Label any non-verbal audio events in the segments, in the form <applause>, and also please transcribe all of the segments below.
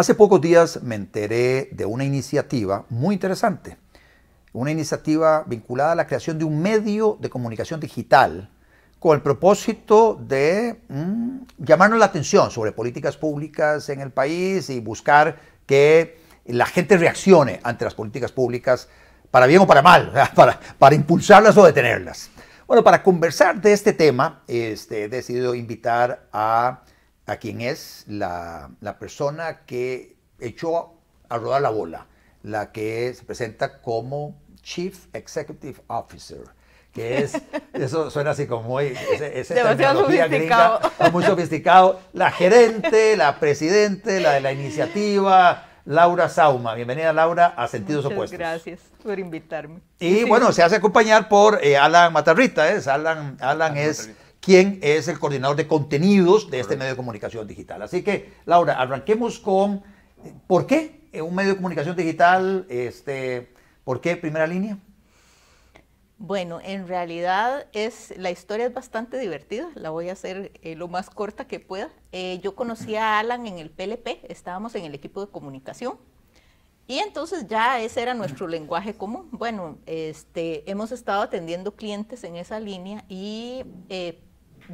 Hace pocos días me enteré de una iniciativa muy interesante, una iniciativa vinculada a la creación de un medio de comunicación digital con el propósito de mm, llamarnos la atención sobre políticas públicas en el país y buscar que la gente reaccione ante las políticas públicas, para bien o para mal, <laughs> para, impulsarlas o detenerlas. Bueno, para conversar de este tema, este, he decidido invitar a a quien es la, persona que echó a rodar la bola, la que se presenta como Chief Executive Officer, que es, <laughs> eso suena así como muy, sofisticado. gringa, muy sofisticado, la gerente, la presidente, la de la iniciativa, Laura Sauma. Bienvenida, Laura, a Sentidos Opuestos. Gracias por invitarme. Y bueno, se hace acompañar por eh, Alan Matarrita, es Alan, Alan, es... Quién es el coordinador de contenidos de este medio de comunicación digital. Así que, Laura, arranquemos con por qué eh, un medio de comunicación digital, este, por qué primera línea. Bueno, en realidad es la historia es bastante divertida. La voy a hacer eh, lo más corta que pueda. Eh, yo conocí a Alan en el PLP, estábamos en el equipo de comunicación. Y entonces ya ese era nuestro lenguaje común. Bueno, este, hemos estado atendiendo clientes en esa línea y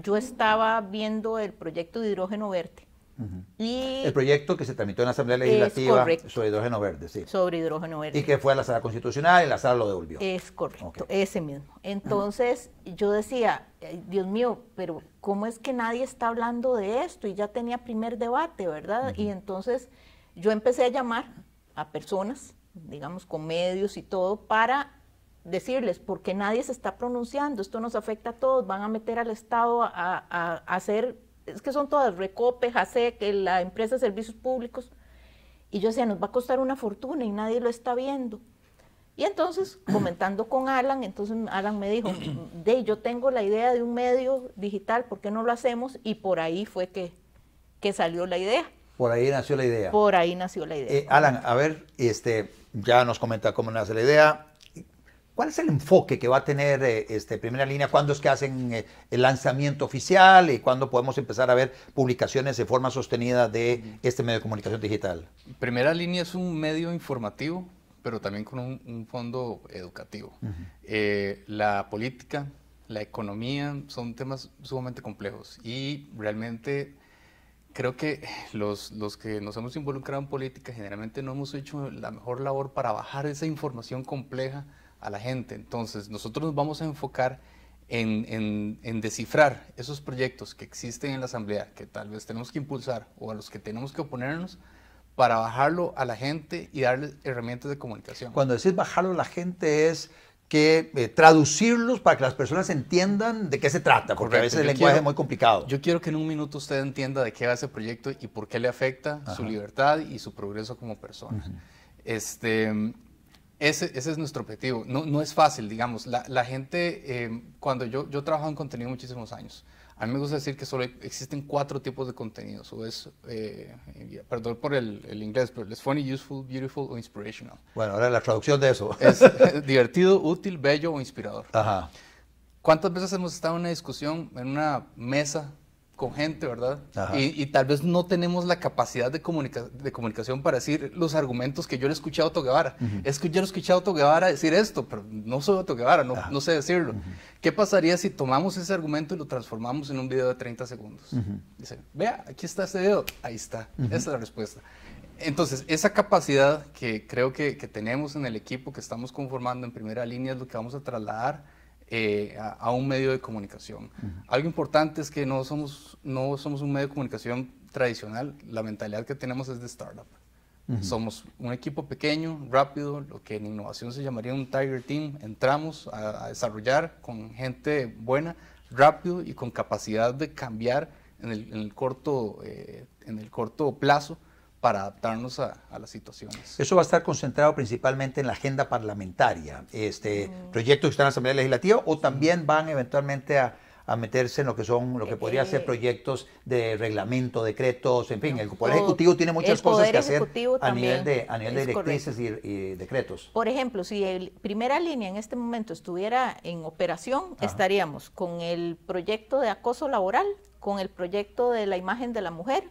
yo estaba viendo el proyecto de hidrógeno verde. el proyecto que se tramitó en la Asamblea Legislativa sobre hidrógeno verde, sí. Sobre hidrógeno verde. Y que fue a la sala constitucional y la sala lo devolvió. Es correcto, ese mismo. Entonces yo decía, Dios mío, pero ¿cómo es que nadie está hablando de esto? Y ya tenía primer debate, ¿verdad? Y entonces yo empecé a llamar a personas, digamos, con medios y todo, para decirles, porque nadie se está pronunciando, esto nos afecta a todos, van a meter al Estado a, hacer, es que son todas, Recope, que la empresa de servicios públicos. Y yo decía, nos va a costar una fortuna y nadie lo está viendo. Y entonces, <clears throat> comentando con Alan, entonces Alan me dijo, de yo tengo la idea de un medio digital, ¿por qué no lo hacemos? Y por ahí fue que, salió la idea. Por ahí nació la idea. Por ahí nació la idea. Eh, Alan, a ver, este, ya nos comenta cómo nace la idea. ¿Cuál es el enfoque que va a tener eh, este, Primera Línea? ¿Cuándo es que hacen eh, el lanzamiento oficial y cuándo podemos empezar a ver publicaciones de forma sostenida de este medio de comunicación digital? Primera Línea es un medio informativo, pero también con un, fondo educativo. Eh, la política, la economía son temas sumamente complejos y realmente creo que los, los, que nos hemos involucrado en política generalmente no hemos hecho la mejor labor para bajar esa información compleja a la gente. Entonces, nosotros nos vamos a enfocar en, en, descifrar esos proyectos que existen en la Asamblea, que tal vez tenemos que impulsar o a los que tenemos que oponernos, para bajarlo a la gente y darles herramientas de comunicación. Cuando decís bajarlo a la gente es que eh, traducirlos para que las personas entiendan de qué se trata, porque a veces el lenguaje es muy complicado. Yo quiero que en un minuto usted entienda de qué va ese proyecto y por qué le afecta su libertad y su progreso como persona. este, ese, ese, es nuestro objetivo. No, no es fácil, digamos. La, la gente, em, cuando yo, yo trabajo en contenido muchísimos años, a mí me gusta decir que solo existen cuatro tipos de contenidos. O es, eh, eh, perdón por el, el, inglés, pero es funny, useful, beautiful o inspirational. Bueno, ahora la traducción de eso. Es eh, divertido, útil, bello o inspirador. Ajá. ¿Cuántas veces hemos estado en una discusión, en una mesa con gente, ¿verdad? Y, tal vez no tenemos la capacidad de, de, comunicación para decir los argumentos que yo le escuchado a Otto Guevara. Es que yo he escuchado a Otto Guevara decir esto, pero no soy Otto Guevara, no, sé decirlo. ¿Qué pasaría si tomamos ese argumento y lo transformamos en un video de 30 segundos? Dice, vea, aquí está ese video, ahí está, esa es la respuesta. Entonces, esa capacidad que creo que, que tenemos en el equipo que estamos conformando en primera línea es lo que vamos a trasladar eh, a, un medio de comunicación. Algo importante es que no somos, un medio de comunicación tradicional, la mentalidad que tenemos es de startup. Somos un equipo pequeño, rápido, lo que en innovación se llamaría un Tiger Team. Entramos a, desarrollar con gente buena, rápido y con capacidad de cambiar en el eh, corto plazo para adaptarnos a, las situaciones. Eso va a estar concentrado principalmente en la agenda parlamentaria, este, proyecto mm. proyectos que están en la Asamblea Legislativa o también van eventualmente a, meterse en lo que son, lo que podría ser proyectos de reglamento, decretos, en fin, el Poder Ejecutivo tiene muchas cosas que hacer a nivel de, a nivel de directrices y, decretos. Por ejemplo, si el primera línea en este momento estuviera en operación, estaríamos con el proyecto de acoso laboral, con el proyecto de la imagen de la mujer,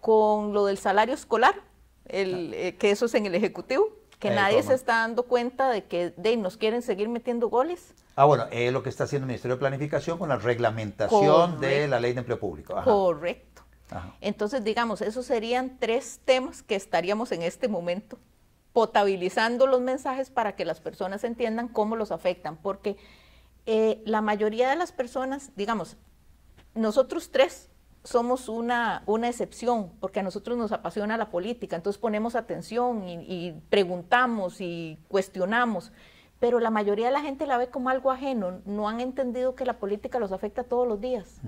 con lo del salario escolar, eh, que eso es en el Ejecutivo, que nadie se está dando cuenta de que nos quieren seguir metiendo goles. Ah, bueno, es lo que está haciendo el Ministerio de Planificación con la reglamentación de la Ley de Empleo Público. Correcto. Entonces, digamos, esos serían tres temas que estaríamos en este momento potabilizando los mensajes para que las personas entiendan cómo los afectan, porque eh, la mayoría de las personas, digamos, nosotros tres somos una, una excepción, porque a nosotros nos apasiona la política, entonces ponemos atención y, preguntamos y cuestionamos, pero la mayoría de la gente la ve como algo ajeno, no han entendido que la política los afecta todos los días.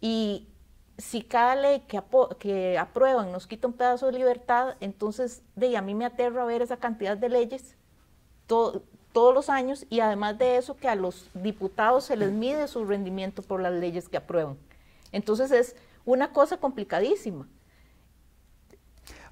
Y si cada ley que, que, aprueban nos quita un pedazo de libertad, entonces de, a mí me aterra ver esa cantidad de leyes, todo, todos los años y además de eso que a los diputados se les mide su rendimiento por las leyes que aprueban. Entonces es una cosa complicadísima.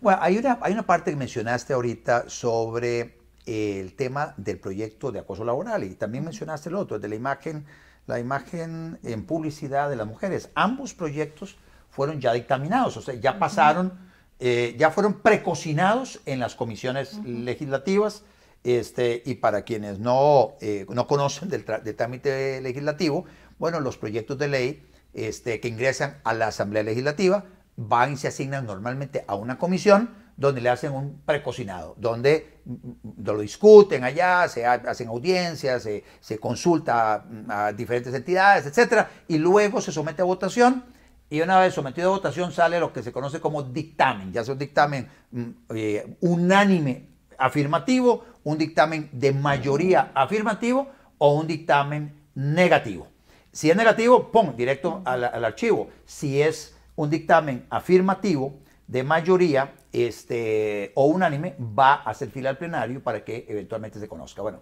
Bueno, hay una, hay una parte que mencionaste ahorita sobre eh, el tema del proyecto de acoso laboral y también mencionaste el otro, de la imagen, la imagen en publicidad de las mujeres. Ambos proyectos fueron ya dictaminados, o sea, ya pasaron, eh, ya fueron precocinados en las comisiones legislativas este, y para quienes no, eh, conocen del, trámite legislativo, bueno, los proyectos de ley este, que ingresan a la Asamblea Legislativa van y se asignan normalmente a una comisión donde le hacen un precocinado, donde mm, mm, lo discuten allá, se hacen audiencias, se, consulta a, diferentes entidades, etc. y luego se somete a votación. Y una vez sometido a votación sale lo que se conoce como dictamen, ya sea un dictamen mm, eh, unánime afirmativo un dictamen de mayoría afirmativo o un dictamen negativo. Si es negativo, ¡pum! directo al, archivo. Si es un dictamen afirmativo de mayoría este, o unánime, va a ser fila al plenario para que eventualmente se conozca. Bueno,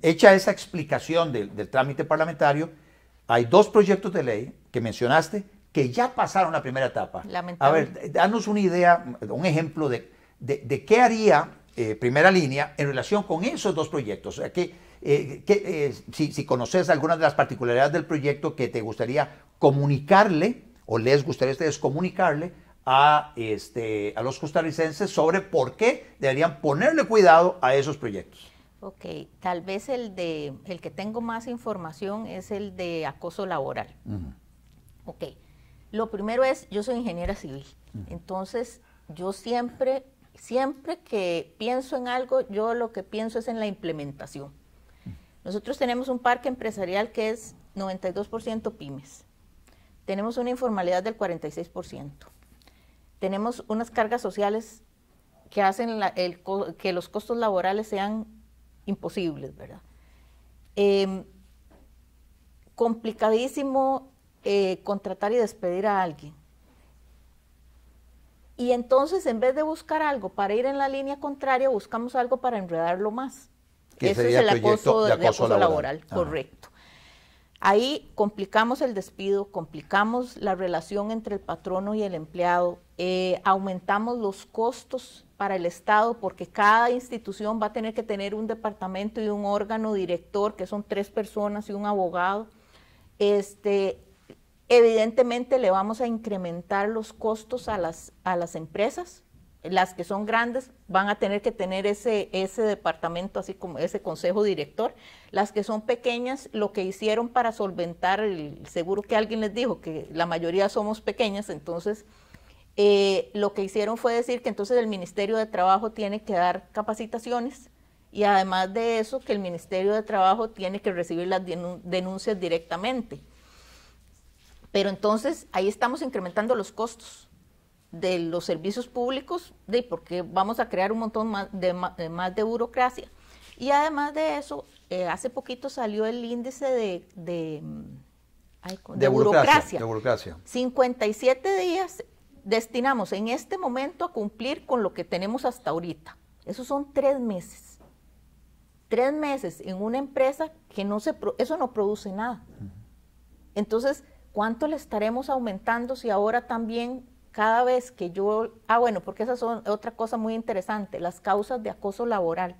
hecha esa explicación del, trámite parlamentario, hay dos proyectos de ley que mencionaste que ya pasaron la primera etapa. A ver, danos una idea, un ejemplo de, qué haría eh, primera línea en relación con esos dos proyectos. que, eh, eh, si, conoces algunas de las particularidades del proyecto que te gustaría comunicarle o les gustaría a ustedes comunicarle a, este, a los costarricenses sobre por qué deberían ponerle cuidado a esos proyectos. Ok, tal vez el, de, el que tengo más información es el de acoso laboral. Ok, lo primero es, yo soy ingeniera civil, entonces yo siempre siempre que pienso en algo, yo lo que pienso es en la implementación. Nosotros tenemos un parque empresarial que es 92% pymes. Tenemos una informalidad del 46%. Tenemos unas cargas sociales que hacen que los costos laborales sean imposibles, ¿verdad? Em, complicadísimo eh, contratar y despedir a alguien. Y entonces, en vez de buscar algo para ir en la línea contraria, buscamos algo para enredarlo más. Eso es el acoso laboral, correcto. Ahí complicamos el despido, complicamos la relación entre el patrono y el empleado, eh, aumentamos los costos para el Estado porque cada institución va a tener que tener un departamento y un órgano director, que son tres personas y un abogado. Este, Evidentemente le vamos a incrementar los costos a las, a las empresas, las que son grandes van a tener que tener ese, ese departamento, así como ese consejo director. Las que son pequeñas, lo que hicieron para solventar, el, seguro que alguien les dijo que la mayoría somos pequeñas, entonces eh, lo que hicieron fue decir que entonces el Ministerio de Trabajo tiene que dar capacitaciones y además de eso que el Ministerio de Trabajo tiene que recibir las denuncias directamente. Pero entonces ahí estamos incrementando los costos de los servicios públicos, de porque vamos a crear un montón más de, más de burocracia. Y además de eso, eh, hace poquito salió el índice de, de, mm, burocracia, 57 días destinamos en este momento a cumplir con lo que tenemos hasta ahorita. Esos son tres meses. Tres meses en una empresa que no se, eso no produce nada. Entonces, ¿Cuánto le estaremos aumentando si ahora también cada vez que yo... Ah, bueno, porque esa son otra cosa muy interesante, las causas de acoso laboral.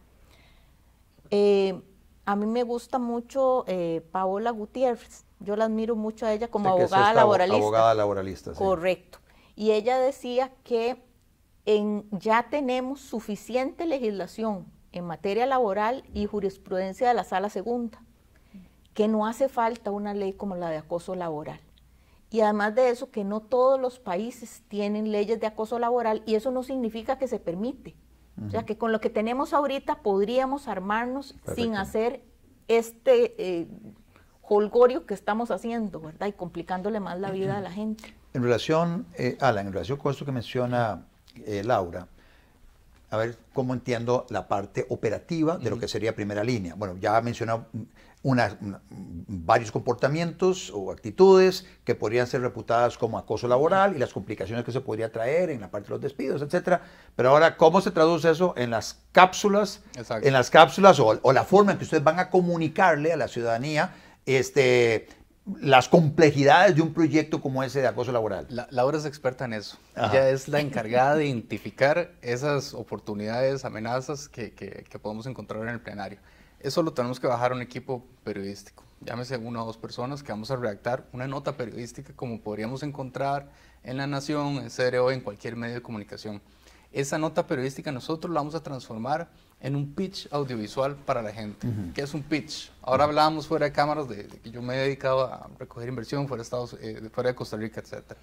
Eh, a mí me gusta mucho eh, Paola Gutiérrez, yo la admiro mucho a ella como abogada, laboralista. abogada laboralista. Sí. Correcto. Y ella decía que en, ya tenemos suficiente legislación en materia laboral y jurisprudencia de la sala segunda que no hace falta una ley como la de acoso laboral. Y además de eso, que no todos los países tienen leyes de acoso laboral y eso no significa que se permite. O sea, que con lo que tenemos ahorita podríamos armarnos sin hacer este eh, holgorio que estamos haciendo, ¿verdad? Y complicándole más la vida a la gente. En relación, eh, Alan, en relación con esto que menciona eh, Laura, a ver cómo entiendo la parte operativa de lo que sería primera línea. Bueno, ya ha mencionado varios comportamientos o actitudes que podrían ser reputadas como acoso laboral y las complicaciones que se podría traer en la parte de los despidos, etcétera. Pero ahora, ¿cómo se traduce eso en las cápsulas? En las cápsulas o, la forma en que ustedes van a comunicarle a la ciudadanía este, las complejidades de un proyecto como ese de acoso laboral. La, Laura es experta en eso. Ella es la encargada de identificar esas oportunidades, amenazas que podemos encontrar en el plenario. Eso lo tenemos que bajar a un equipo periodístico. Llámese una o dos personas que vamos a redactar una nota periodística como podríamos encontrar en La Nación, en CRO, en cualquier medio de comunicación. Esa nota periodística nosotros la vamos a transformar en un pitch audiovisual para la gente. que es un pitch? Ahora hablábamos fuera de cámaras de, que yo me he dedicado a recoger inversión fuera de, eh, fuera de Costa Rica, etcétera.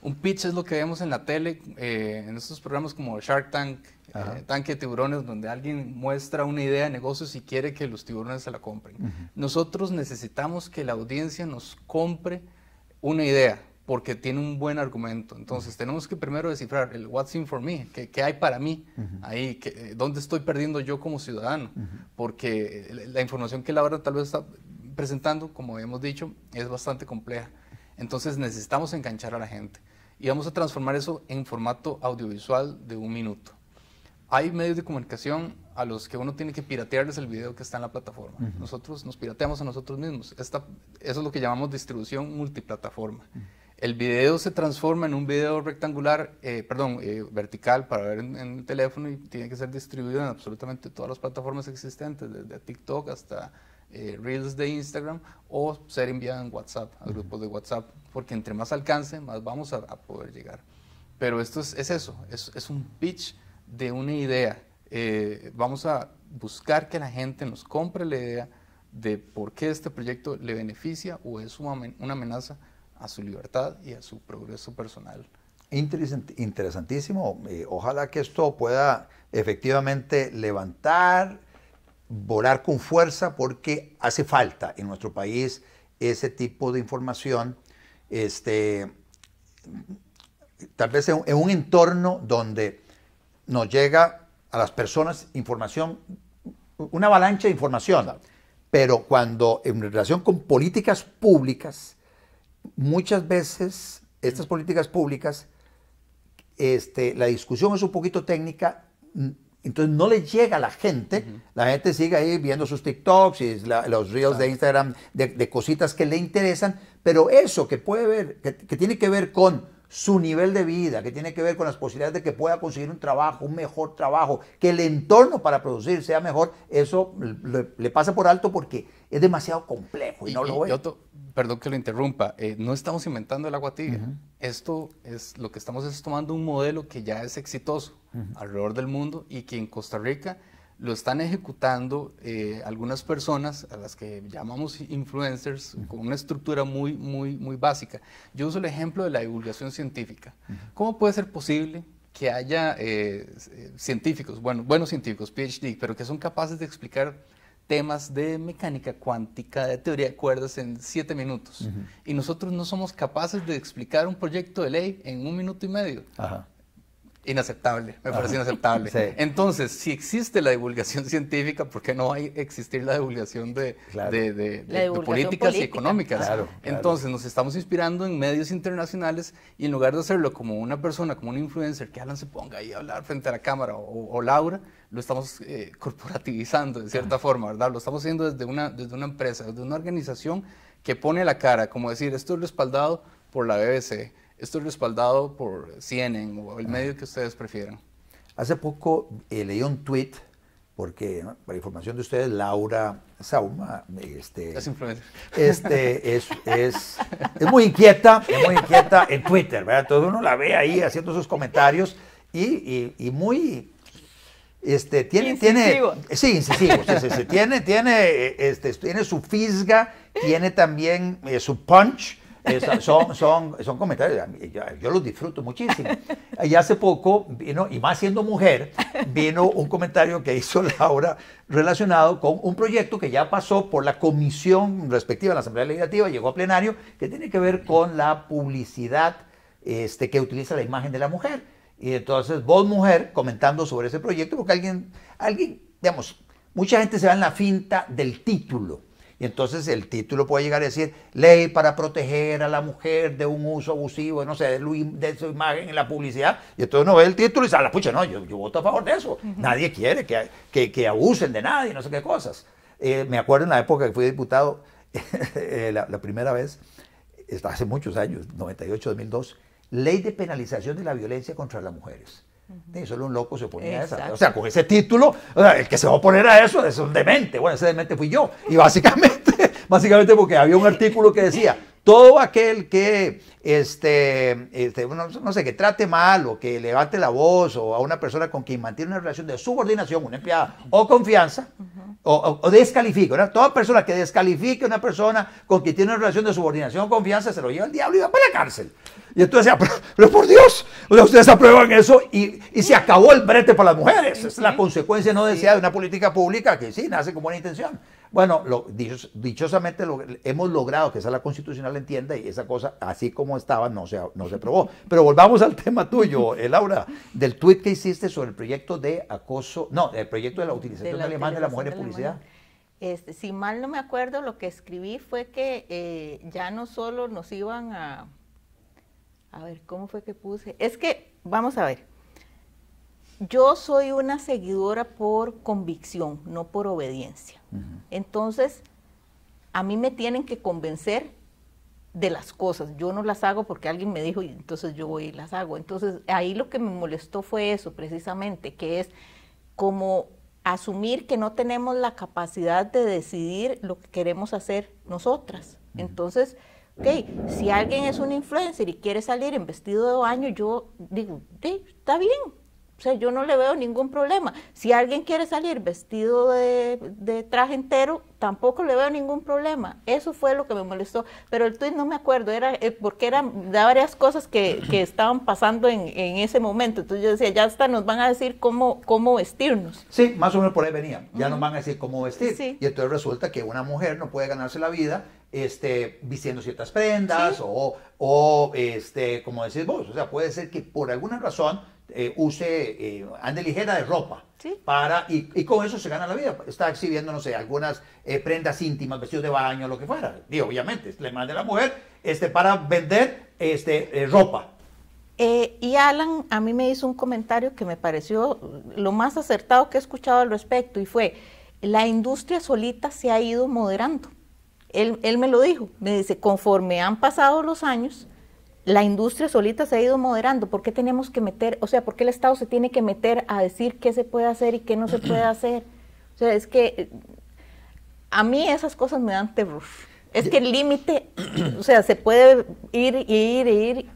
Un pitch es lo que vemos en la tele, eh, en estos programas como Shark Tank, eh, Tanque de Tiburones, donde alguien muestra una idea de negocio y quiere que los tiburones se la compren. Nosotros necesitamos que la audiencia nos compre una idea porque tiene un buen argumento. Entonces, tenemos que primero descifrar el what's in for me, qué, hay para mí ahí, dónde estoy perdiendo yo como ciudadano, porque la información que la Laura tal vez está presentando, como hemos dicho, es bastante compleja. Entonces necesitamos enganchar a la gente y vamos a transformar eso en formato audiovisual de un minuto. Hay medios de comunicación a los que uno tiene que piratearles el video que está en la plataforma. Nosotros nos pirateamos a nosotros mismos. eso es lo que llamamos distribución multiplataforma. El video se transforma en un video rectangular, eh, perdón, eh, vertical para ver en, el teléfono y tiene que ser distribuido en absolutamente todas las plataformas existentes, desde TikTok hasta eh, reels de Instagram o ser enviada en WhatsApp, a grupos de WhatsApp, porque entre más alcance, más vamos a, poder llegar. Pero esto es, eso, es, un pitch de una idea. Eh, vamos a buscar que la gente nos compre la idea de por qué este proyecto le beneficia o es una, amenaza a su libertad y a su progreso personal. interesantísimo. Eh, ojalá que esto pueda efectivamente levantar volar con fuerza porque hace falta en nuestro país ese tipo de información. Este, tal vez en, un entorno donde nos llega a las personas información, una avalancha de información. Pero cuando en relación con políticas públicas, muchas veces estas mm. políticas públicas, este, la discusión es un poquito técnica, entonces no le llega a la gente, la gente sigue ahí viendo sus TikToks y los reels de Instagram de, cositas que le interesan, pero eso que puede ver, que tiene que ver con su nivel de vida, que tiene que ver con las posibilidades de que pueda conseguir un trabajo, un mejor trabajo, que el entorno para producir sea mejor, eso le, pasa por alto porque es demasiado complejo y, no lo perdón que lo interrumpa, eh, no estamos inventando el agua Esto es lo que estamos tomando un modelo que ya es exitoso alrededor del mundo y que en Costa Rica lo están ejecutando eh, algunas personas a las que llamamos influencers con una estructura muy, muy, muy básica. Yo uso el ejemplo de la divulgación científica. ¿Cómo puede ser posible que haya eh, eh, científicos, bueno, buenos científicos, PhD, pero que son capaces de explicar temas de mecánica cuántica, de teoría de cuerdas en siete minutos. Y nosotros no somos capaces de explicar un proyecto de ley en un minuto y medio. Ajá. Inaceptable, me parece ah. inaceptable. Entonces, si existe la divulgación <laughs> científica, ¿por qué no hay existir la divulgación de, políticas y económicas? Entonces, nos estamos inspirando en medios internacionales y en lugar de hacerlo como una persona, como un influencer, que Alan se ponga ahí a hablar frente a la cámara o, Laura, lo estamos eh, corporativizando de cierta ah. forma, ¿verdad? Lo estamos haciendo desde una, desde una empresa, desde una organización que pone la cara, como decir, esto es respaldado por la BBC esto es respaldado por CNN o el ah. medio que ustedes prefieran. Hace poco eh, leí un tweet porque para información de ustedes, Laura Sauma este, es, este, es, es, muy inquieta, muy inquieta en Twitter, ¿verdad? todo uno la ve ahí haciendo sus comentarios y, y, muy... Este, tiene, tiene, sí, incisivo, sí, tiene, tiene, eh, este, tiene su fisga, tiene también eh, su punch, son, son, son comentarios, yo, los disfruto muchísimo. Y hace poco, vino, y más siendo mujer, vino un comentario que hizo Laura relacionado con un proyecto que ya pasó por la comisión respectiva de la Asamblea Legislativa, llegó a plenario, que tiene que ver con la publicidad este, que utiliza la imagen de la mujer. Y entonces vos, mujer, comentando sobre ese proyecto, porque alguien, alguien, digamos, mucha gente se va en la finta del título y entonces el título puede llegar a decir, ley para proteger a la mujer de un uso abusivo, no sé, de, su imagen en la publicidad. Y entonces uno ve el título y sale, pucha, no, yo, voto a favor de eso. Nadie quiere que, abusen de nadie, no sé qué cosas. Eh, me acuerdo en la época que fui diputado, <laughs> eh, la, la, primera vez, hace muchos años, 98, 2002, ley de penalización de la violencia contra las mujeres solo un loco se ponía a esa. O sea, con ese título, el que se va a oponer a eso es un demente. Bueno, ese demente fui yo. Y básicamente, <laughs> básicamente porque había un artículo que decía, todo aquel que, este, este no, sé, que trate mal o que levante la voz o a una persona con quien mantiene una relación de subordinación, una empleada o confianza, o, descalifica. Toda persona que descalifique a una persona con quien tiene una relación de subordinación o confianza se lo lleva al diablo y va para la cárcel. Y entonces, <laughs> pero, por Dios, ustedes aprueban eso y, y, se acabó el brete para las mujeres. Es la consecuencia no deseada de una política pública que sí nace con buena intención. Bueno, lo, dichosamente hemos logrado que esa la constitucional entienda y esa cosa, así como estaba, no se, no se probó. Pero volvamos al <laughs> tema tuyo, eh, Laura, del tuit que hiciste sobre el proyecto de acoso, no, el proyecto de la utilización de alemán de la mujer en publicidad. Este, si mal no me acuerdo, lo que escribí fue que eh, ya no solo nos iban a... A ver, ¿cómo fue que puse? Es que, vamos a ver. Yo soy una seguidora por convicción, no por obediencia. Entonces, a mí me tienen que convencer de las cosas. Yo no las hago porque alguien me dijo y entonces yo voy y las hago. Entonces, ahí lo que me molestó fue eso precisamente, que es como asumir que no tenemos la capacidad de decidir lo que queremos hacer nosotras. Entonces, ok, si alguien es un influencer y quiere salir en vestido de baño, yo digo, está bien, o sea, yo no le veo ningún problema. Si alguien quiere salir vestido de, traje entero, tampoco le veo ningún problema. Eso fue lo que me molestó. Pero el tweet no me acuerdo, era eh, porque era de varias cosas que, <clears throat> estaban pasando en, ese momento. Entonces yo decía, ya hasta nos van a decir cómo, cómo vestirnos. Sí, más o menos por ahí venía. Ya nos van a decir cómo vestir. Y entonces resulta que una mujer no puede ganarse la vida este, vistiendo ciertas prendas o, o este, como decís vos. O sea, puede ser que por alguna razón eh, use, eh, ande ligera de ropa. Para, y, con eso se gana la vida. Está exhibiendo, no sé, algunas eh, prendas íntimas, vestidos de baño, lo que fuera. Digo, obviamente, le manda a la mujer este, para vender este, ropa. y Alan a mí me hizo un comentario que me pareció lo más acertado que he escuchado al respecto y fue, la industria solita se ha ido moderando. Él, él me lo dijo, me dice, conforme han pasado los años, la industria solita se ha ido moderando. ¿Por qué tenemos que meter, o sea, por qué el Estado se tiene que meter a decir qué se puede hacer y qué no se puede hacer? O sea, es que a mí esas cosas me dan terror. Es que el límite, o sea, se puede ir y ir y ir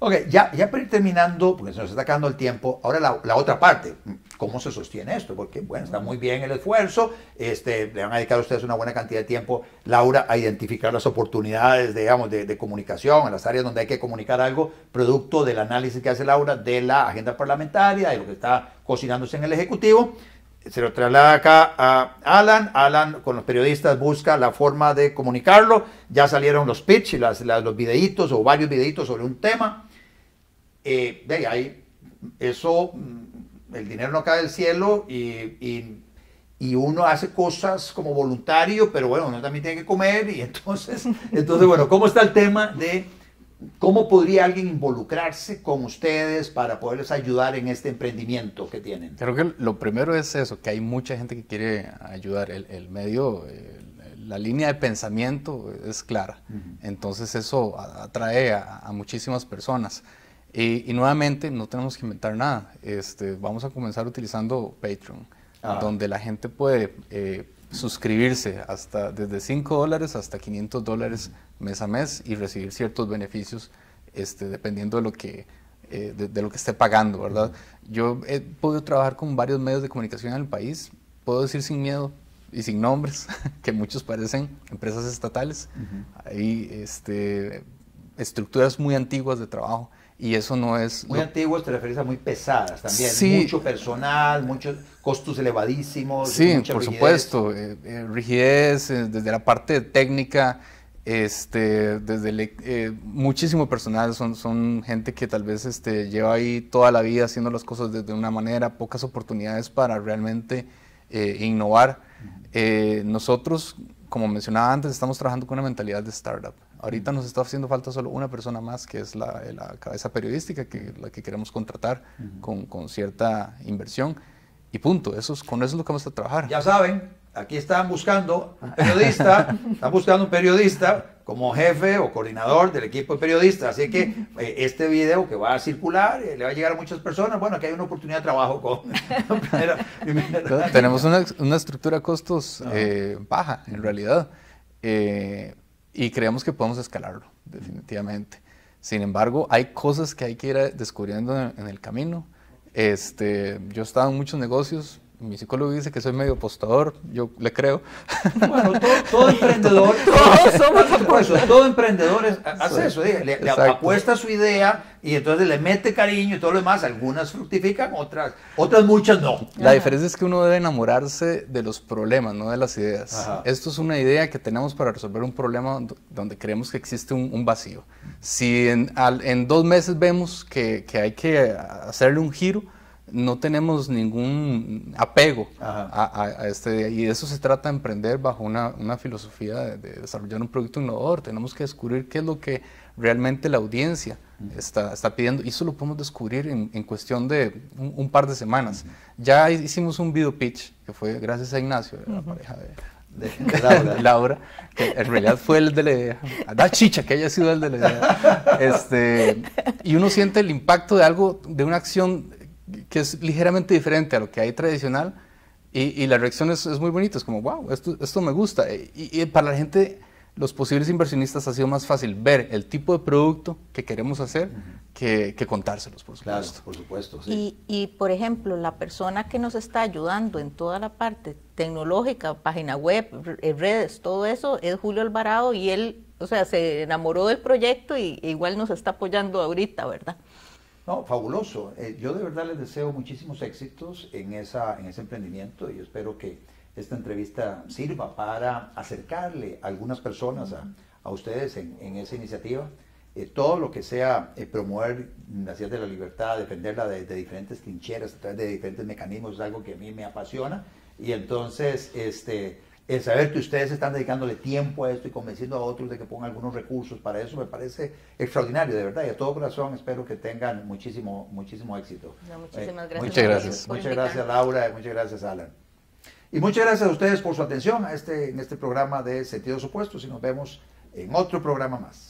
Ok, ya, ya para ir terminando, porque se nos está acabando el tiempo, ahora la, otra parte, ¿cómo se sostiene esto? Porque, bueno, está muy bien el esfuerzo, este, le han dedicado a ustedes una buena cantidad de tiempo, Laura, a identificar las oportunidades, digamos, de, comunicación, en las áreas donde hay que comunicar algo, producto del análisis que hace Laura de la agenda parlamentaria, de lo que está cocinándose en el Ejecutivo. Se lo traslada acá a Alan. Alan con los periodistas busca la forma de comunicarlo. Ya salieron los pitch, los videitos o varios videitos sobre un tema eh, ahí, eso, mm, el dinero no cae del cielo y, y, uno hace cosas como voluntario, pero bueno, uno también tiene que comer y entonces, <laughs> entonces bueno, ¿cómo está el tema de cómo podría alguien involucrarse con ustedes para poderles ayudar en este emprendimiento que tienen? Creo que lo primero es eso, que hay mucha gente que quiere ayudar. El, el medio, la línea de pensamiento es clara, entonces eso atrae a muchísimas personas. Y, nuevamente no tenemos que inventar nada. Este, vamos a comenzar utilizando Patreon, ah. donde la gente puede eh, suscribirse hasta desde 5 dólares hasta 500 dólares mes a mes y recibir ciertos beneficios este, dependiendo de lo que eh, de, lo que esté pagando, ¿verdad? Yo he podido trabajar con varios medios de comunicación en el país, puedo decir sin miedo y sin nombres, <laughs> que muchos parecen empresas estatales, y hay este, estructuras muy antiguas de trabajo, y eso no es... Muy antiguos te refieres a muy pesadas también, mucho personal, muchos costos elevadísimos. Sí, por supuesto, eh, eh, rigidez eh, desde la parte técnica, este, desde muchísimo personal, son, son gente que tal vez este, lleva ahí toda la vida haciendo las cosas de, una manera, pocas oportunidades para realmente innovar. nosotros como mencionaba antes, estamos trabajando con una mentalidad de startup. Ahorita nos está haciendo falta solo una persona más, que es la, cabeza periodística, que la que queremos contratar con, con, cierta inversión. Y punto, eso con eso es lo que vamos a trabajar. Ya saben, aquí están buscando periodista, están buscando un periodista como jefe o coordinador del equipo de periodistas. Así que eh, este video que va a circular, eh, le va a llegar a muchas personas. Bueno, aquí hay una oportunidad de trabajo con... <laughs> Tenemos una, una, estructura costos eh, baja, en realidad, y creemos que podemos escalarlo, definitivamente. Sin embargo, hay cosas que hay que ir descubriendo en, el camino. Este, yo he estado en muchos negocios, mi psicólogo dice que soy medio apostador, yo le creo. Bueno, todo, <laughs> emprendedor, todos somos <laughs> Todo emprendedor hace eso, le, apuesta su idea y entonces le mete cariño y todo lo demás. Algunas fructifican, otras, otras muchas no. La diferencia es que uno debe enamorarse de los problemas, no de las ideas. Esto es una idea que tenemos para resolver un problema donde creemos que existe un, vacío. Si en, dos meses vemos que, que hay que hacerle un giro, no tenemos ningún apego a, este y eso se trata de emprender bajo una, una filosofía de, desarrollar un producto innovador. Tenemos que descubrir qué es lo que realmente la audiencia está, está pidiendo y eso lo podemos descubrir en, cuestión de un, par de semanas. Ya hicimos un video pitch que fue gracias a Ignacio, la pareja de, <laughs> Laura. que en realidad fue el de la idea. Da chicha que haya sido el de la idea. Este, y uno siente el impacto de algo, de una acción que es ligeramente diferente a lo que hay tradicional y, y la reacción es, es, muy bonita, es como, wow, esto, esto me gusta. E, y, para la gente, los posibles inversionistas ha sido más fácil ver el tipo de producto que queremos hacer que, que, contárselos, por supuesto. por supuesto, y, y, por ejemplo, la persona que nos está ayudando en toda la parte tecnológica, página web, eh, redes, todo eso, es Julio Alvarado y él, o sea, se enamoró del proyecto y e igual nos está apoyando ahorita, ¿verdad? No, fabuloso. Eh, yo de verdad les deseo muchísimos éxitos en, esa, en ese emprendimiento y espero que esta entrevista sirva para acercarle a algunas personas a, a ustedes en, en, esa iniciativa. Eh, todo lo que sea eh, promover la ciencia de la libertad, defenderla de, diferentes trincheras, a través de diferentes mecanismos, es algo que a mí me apasiona. Y entonces, este, el saber que ustedes están dedicándole tiempo a esto y convenciendo a otros de que pongan algunos recursos para eso me parece extraordinario, de verdad. Y a todo corazón espero que tengan muchísimo, muchísimo éxito. muchísimas gracias. muchas gracias. Muchas gracias, Laura. Muchas gracias, Alan. Y muchas gracias a ustedes por su atención a este, en este programa de Sentidos Opuestos y nos vemos en otro programa más.